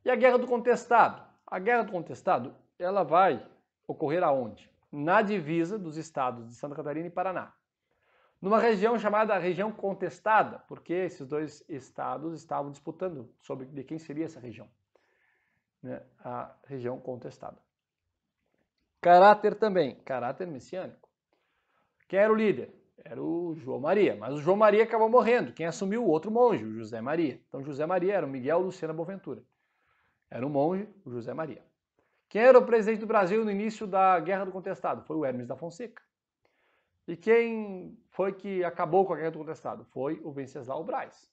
E a Guerra do Contestado? A Guerra do Contestado, ela vai ocorrer aonde? Na divisa dos estados de Santa Catarina e Paraná numa região chamada região contestada, porque esses dois estados estavam disputando sobre de quem seria essa região, né? a região contestada. Caráter também, caráter messiânico. Quem era o líder? Era o João Maria, mas o João Maria acabou morrendo. Quem assumiu? O outro monge, o José Maria. Então José Maria era o Miguel Lucena Boventura. Era o monge, o José Maria. Quem era o presidente do Brasil no início da Guerra do Contestado? Foi o Hermes da Fonseca. E quem foi que acabou com a guerra do contestado? Foi o Venceslau Braz.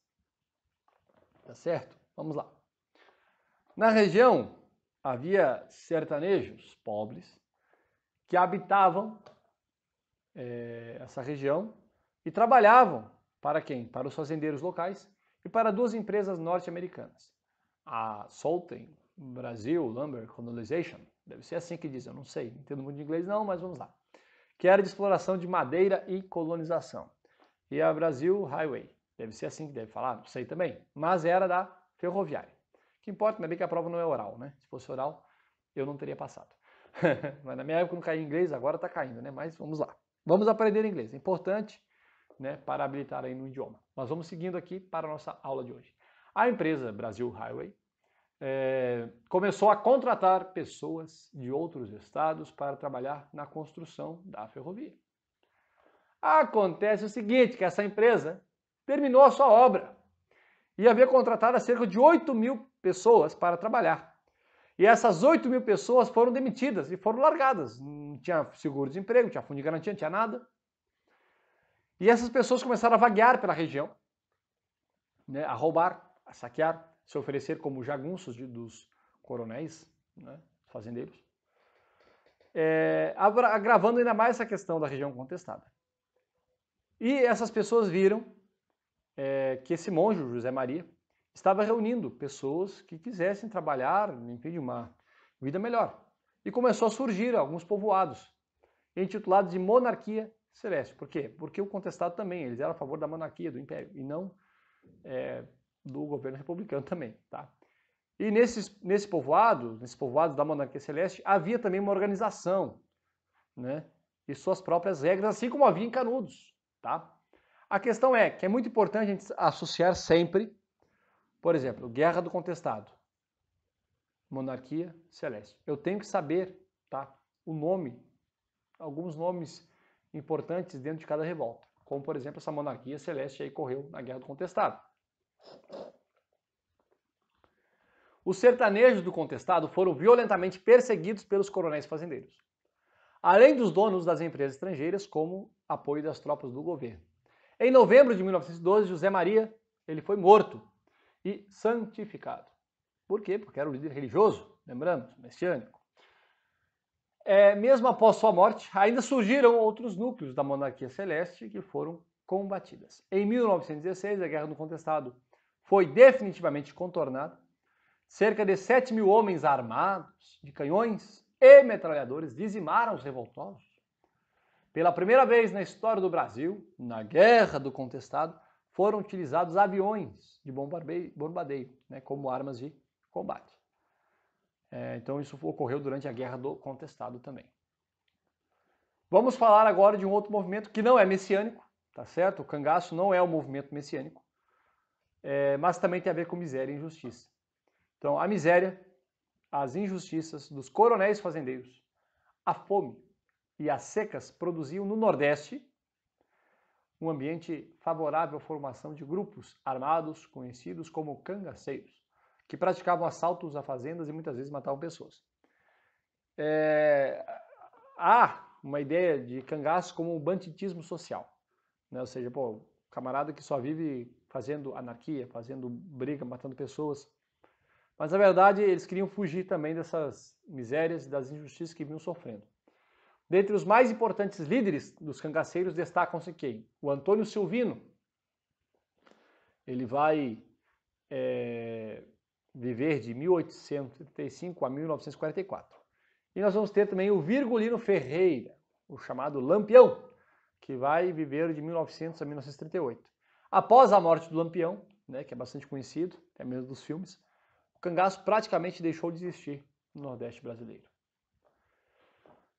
Tá certo? Vamos lá. Na região havia sertanejos pobres que habitavam é, essa região e trabalhavam para quem? Para os fazendeiros locais e para duas empresas norte-americanas, a Solten Brasil Lumber Colonization, deve ser assim que diz, eu não sei, não entendo muito de inglês não, mas vamos lá que era de exploração de madeira e colonização. E a Brasil Highway, deve ser assim que deve falar, não sei também, mas era da ferroviária. O que importa ainda bem que a prova não é oral, né? Se fosse oral, eu não teria passado. mas na minha época não caía inglês, agora está caindo, né? Mas vamos lá. Vamos aprender inglês, é importante né, para habilitar aí no idioma. mas vamos seguindo aqui para a nossa aula de hoje. A empresa Brasil Highway é, começou a contratar pessoas de outros estados para trabalhar na construção da ferrovia. Acontece o seguinte, que essa empresa terminou a sua obra e havia contratado cerca de 8 mil pessoas para trabalhar. E essas 8 mil pessoas foram demitidas e foram largadas. Não tinha seguro de emprego, não tinha fundo de garantia, não tinha nada. E essas pessoas começaram a vaguear pela região, né, a roubar, a saquear se oferecer como jagunços de, dos coronéis, né, fazendeiros, é, agravando ainda mais essa questão da região contestada. E essas pessoas viram é, que esse monge, José Maria, estava reunindo pessoas que quisessem trabalhar enfim, de uma vida melhor. E começou a surgir alguns povoados, intitulados de monarquia celeste. Por quê? Porque o contestado também, eles eram a favor da monarquia, do império, e não é, do governo republicano também, tá? E nesse, nesse povoado, nesse povoado da monarquia celeste, havia também uma organização, né? E suas próprias regras, assim como havia em Canudos, tá? A questão é que é muito importante a gente associar sempre, por exemplo, guerra do contestado, monarquia celeste. Eu tenho que saber, tá? O nome, alguns nomes importantes dentro de cada revolta, como por exemplo essa monarquia celeste aí correu na guerra do contestado. Os sertanejos do contestado foram violentamente perseguidos pelos coronéis fazendeiros, além dos donos das empresas estrangeiras, como apoio das tropas do governo. Em novembro de 1912, José Maria ele foi morto e santificado. Por quê? Porque era o um líder religioso, lembramos, messiânico. É, mesmo após sua morte, ainda surgiram outros núcleos da monarquia celeste que foram combatidas. Em 1916, a Guerra do Contestado foi definitivamente contornada. Cerca de 7 mil homens armados de canhões e metralhadores dizimaram os revoltosos. Pela primeira vez na história do Brasil, na Guerra do Contestado, foram utilizados aviões de bombardeio né, como armas de combate. É, então, isso ocorreu durante a Guerra do Contestado também. Vamos falar agora de um outro movimento que não é messiânico, tá certo? O cangaço não é um movimento messiânico, é, mas também tem a ver com miséria e injustiça. Então, a miséria, as injustiças dos coronéis fazendeiros, a fome e as secas produziam no Nordeste um ambiente favorável à formação de grupos armados conhecidos como cangaceiros, que praticavam assaltos a fazendas e muitas vezes matavam pessoas. É... há uma ideia de cangaço como um banditismo social, né? ou seja, pô, camarada que só vive fazendo anarquia, fazendo briga, matando pessoas. Mas na verdade eles queriam fugir também dessas misérias e das injustiças que vinham sofrendo. Dentre os mais importantes líderes dos cangaceiros destacam-se quem? O Antônio Silvino. Ele vai é, viver de 1835 a 1944. E nós vamos ter também o Virgulino Ferreira, o chamado Lampião, que vai viver de 1900 a 1938. Após a morte do Lampião, né, que é bastante conhecido, é mesmo dos filmes, o cangaço praticamente deixou de existir no Nordeste brasileiro.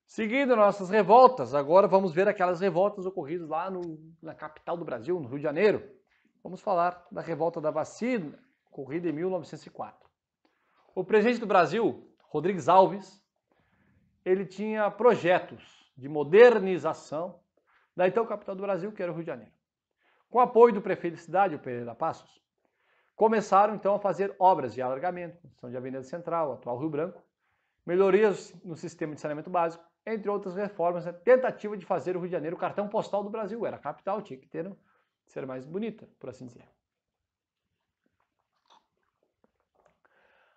Seguindo nossas revoltas, agora vamos ver aquelas revoltas ocorridas lá no, na capital do Brasil, no Rio de Janeiro. Vamos falar da revolta da vacina, ocorrida em 1904. O presidente do Brasil, Rodrigues Alves, ele tinha projetos de modernização da então capital do Brasil, que era o Rio de Janeiro. Com apoio do prefeito da cidade, o Pereira Passos, começaram então a fazer obras de alargamento, construção de Avenida Central, atual Rio Branco, melhorias no sistema de saneamento básico, entre outras reformas, a né? tentativa de fazer o Rio de Janeiro o cartão postal do Brasil. Era a capital, tinha que ter, ser mais bonita, por assim dizer.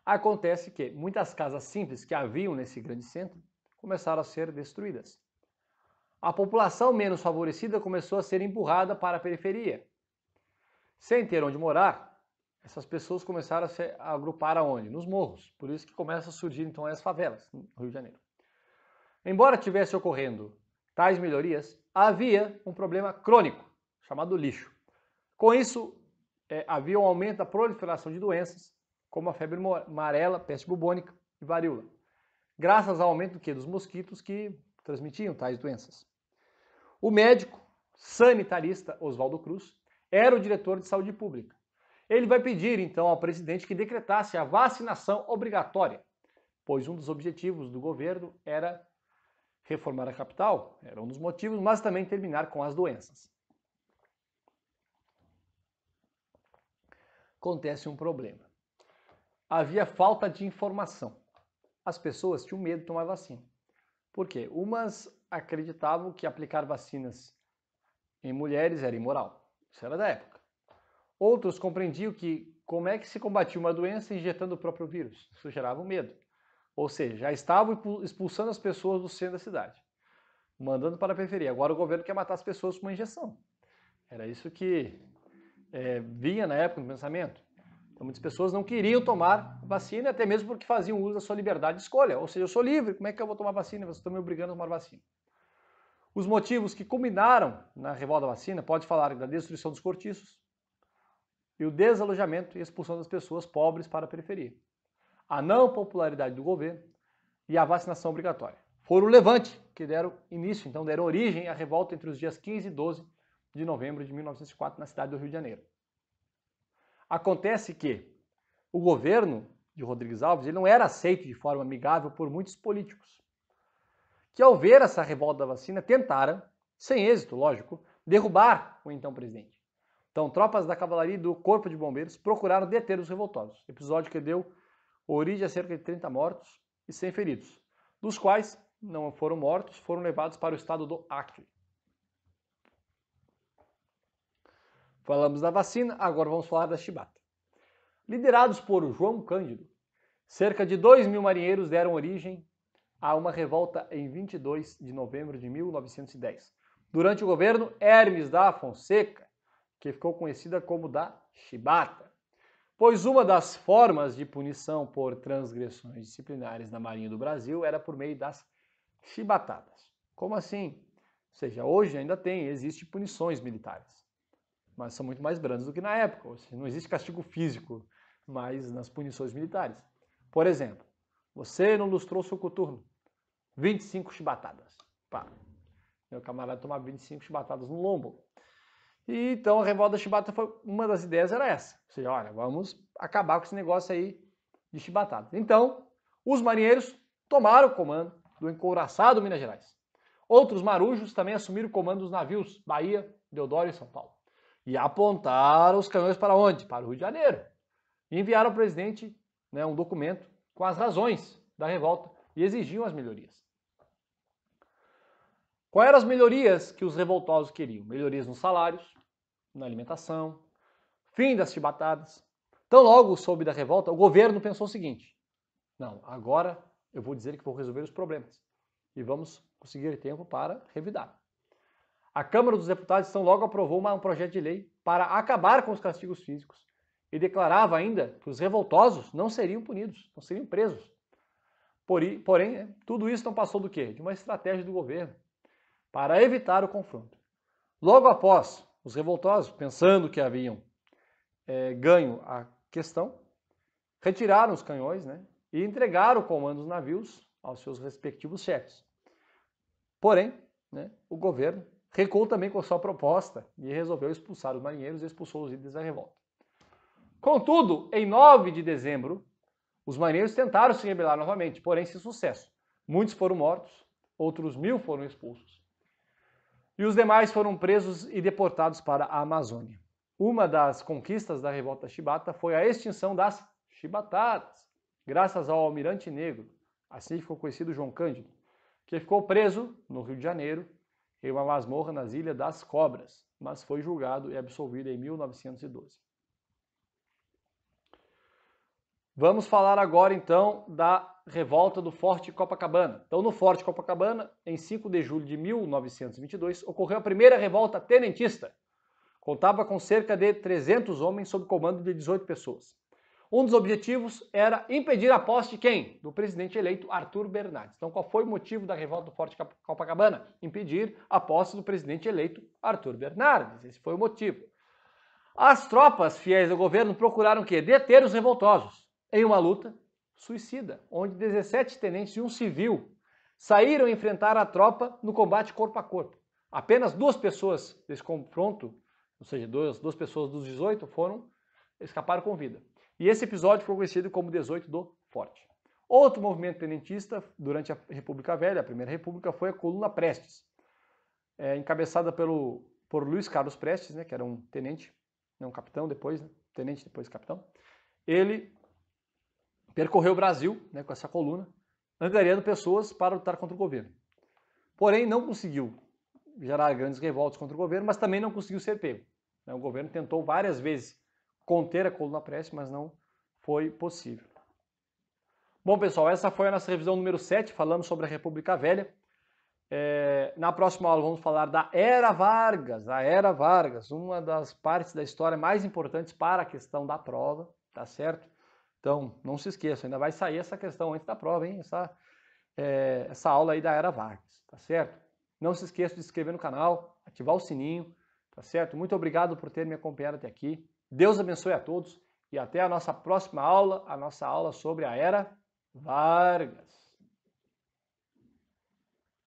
Acontece que muitas casas simples que haviam nesse grande centro começaram a ser destruídas a população menos favorecida começou a ser empurrada para a periferia. Sem ter onde morar, essas pessoas começaram a se agrupar aonde? Nos morros. Por isso que começam a surgir então as favelas no Rio de Janeiro. Embora tivesse ocorrendo tais melhorias, havia um problema crônico, chamado lixo. Com isso, é, havia um aumento da proliferação de doenças, como a febre amarela, peste bubônica e varíola, graças ao aumento do quê? dos mosquitos que transmitiam tais doenças. O médico sanitarista Oswaldo Cruz era o diretor de saúde pública. Ele vai pedir então ao presidente que decretasse a vacinação obrigatória, pois um dos objetivos do governo era reformar a capital, era um dos motivos, mas também terminar com as doenças. Acontece um problema. Havia falta de informação. As pessoas tinham medo de tomar vacina. Por quê? Umas acreditavam que aplicar vacinas em mulheres era imoral. Isso era da época. Outros compreendiam que como é que se combatia uma doença injetando o próprio vírus. Isso gerava um medo. Ou seja, já estavam expulsando as pessoas do centro da cidade, mandando para a periferia. Agora o governo quer matar as pessoas com uma injeção. Era isso que é, vinha na época no pensamento. Então, muitas pessoas não queriam tomar vacina, até mesmo porque faziam uso da sua liberdade de escolha. Ou seja, eu sou livre, como é que eu vou tomar vacina? Vocês estão me obrigando a tomar vacina. Os motivos que culminaram na revolta da vacina pode falar da destruição dos cortiços e o desalojamento e expulsão das pessoas pobres para a periferia, a não popularidade do governo e a vacinação obrigatória. Foram o levante que deram início, então deram origem à revolta entre os dias 15 e 12 de novembro de 1904 na cidade do Rio de Janeiro. Acontece que o governo de Rodrigues Alves ele não era aceito de forma amigável por muitos políticos, que ao ver essa revolta da vacina tentaram, sem êxito, lógico, derrubar o então presidente. Então, tropas da cavalaria e do Corpo de Bombeiros procuraram deter os revoltosos, episódio que deu origem a cerca de 30 mortos e 100 feridos, dos quais não foram mortos, foram levados para o estado do Acre. Falamos da vacina, agora vamos falar da chibata. Liderados por João Cândido, cerca de 2 mil marinheiros deram origem a uma revolta em 22 de novembro de 1910, durante o governo Hermes da Fonseca, que ficou conhecida como da chibata, pois uma das formas de punição por transgressões disciplinares na Marinha do Brasil era por meio das chibatadas. Como assim? Ou seja, hoje ainda tem, existem punições militares mas são muito mais brandos do que na época. Ou seja, não existe castigo físico, mas nas punições militares. Por exemplo, você não lustrou seu coturno. 25 chibatadas. Pá. Meu camarada tomava 25 chibatadas no lombo. E, então a revolta da chibata foi uma das ideias era essa. Ou seja, olha, vamos acabar com esse negócio aí de chibatadas. Então, os marinheiros tomaram o comando do encouraçado Minas Gerais. Outros marujos também assumiram o comando dos navios Bahia, Deodoro e São Paulo e apontaram os canhões para onde? Para o Rio de Janeiro. E enviaram ao presidente né, um documento com as razões da revolta e exigiam as melhorias. Quais eram as melhorias que os revoltosos queriam? Melhorias nos salários, na alimentação, fim das chibatadas. Tão logo soube da revolta, o governo pensou o seguinte: não, agora eu vou dizer que vou resolver os problemas e vamos conseguir tempo para revidar. A Câmara dos Deputados de São logo aprovou uma, um projeto de lei para acabar com os castigos físicos e declarava ainda que os revoltosos não seriam punidos, não seriam presos. Porém, tudo isso não passou do quê? De uma estratégia do governo para evitar o confronto. Logo após, os revoltosos, pensando que haviam é, ganho a questão, retiraram os canhões né, e entregaram o comando dos navios aos seus respectivos chefes. Porém, né, o governo recuou também com sua proposta e resolveu expulsar os marinheiros e expulsou os líderes da revolta. Contudo, em 9 de dezembro, os marinheiros tentaram se rebelar novamente, porém sem sucesso. Muitos foram mortos, outros mil foram expulsos. E os demais foram presos e deportados para a Amazônia. Uma das conquistas da revolta chibata foi a extinção das chibatadas, graças ao almirante negro, assim ficou conhecido João Cândido, que ficou preso no Rio de Janeiro em uma masmorra nas Ilhas das Cobras, mas foi julgado e absolvido em 1912. Vamos falar agora então da revolta do Forte Copacabana. Então, no Forte Copacabana, em 5 de julho de 1922, ocorreu a primeira revolta tenentista. Contava com cerca de 300 homens sob comando de 18 pessoas. Um dos objetivos era impedir a posse de quem? Do presidente eleito Arthur Bernardes. Então, qual foi o motivo da revolta do Forte Copacabana? Impedir a posse do presidente eleito Arthur Bernardes. Esse foi o motivo. As tropas fiéis ao governo procuraram o quê? Deter os revoltosos em uma luta suicida, onde 17 tenentes e um civil saíram enfrentar a tropa no combate corpo a corpo. Apenas duas pessoas desse confronto, ou seja, duas, duas pessoas dos 18 foram escaparam com vida. E esse episódio ficou conhecido como 18 do Forte. Outro movimento tenentista durante a República Velha, a Primeira República, foi a Coluna Prestes, é, encabeçada pelo, por Luiz Carlos Prestes, né, que era um tenente, não né, capitão depois, né, tenente depois capitão. Ele percorreu o Brasil né, com essa coluna, angariando pessoas para lutar contra o governo. Porém, não conseguiu gerar grandes revoltas contra o governo, mas também não conseguiu ser pego. Né. O governo tentou várias vezes conter a coluna prece, mas não foi possível. Bom, pessoal, essa foi a nossa revisão número 7, falando sobre a República Velha. É, na próxima aula vamos falar da Era Vargas, a Era Vargas, uma das partes da história mais importantes para a questão da prova, tá certo? Então, não se esqueça, ainda vai sair essa questão antes da prova, hein? Essa, é, essa aula aí da Era Vargas, tá certo? Não se esqueça de se inscrever no canal, ativar o sininho, tá certo? Muito obrigado por ter me acompanhado até aqui. Deus abençoe a todos e até a nossa próxima aula, a nossa aula sobre a era Vargas.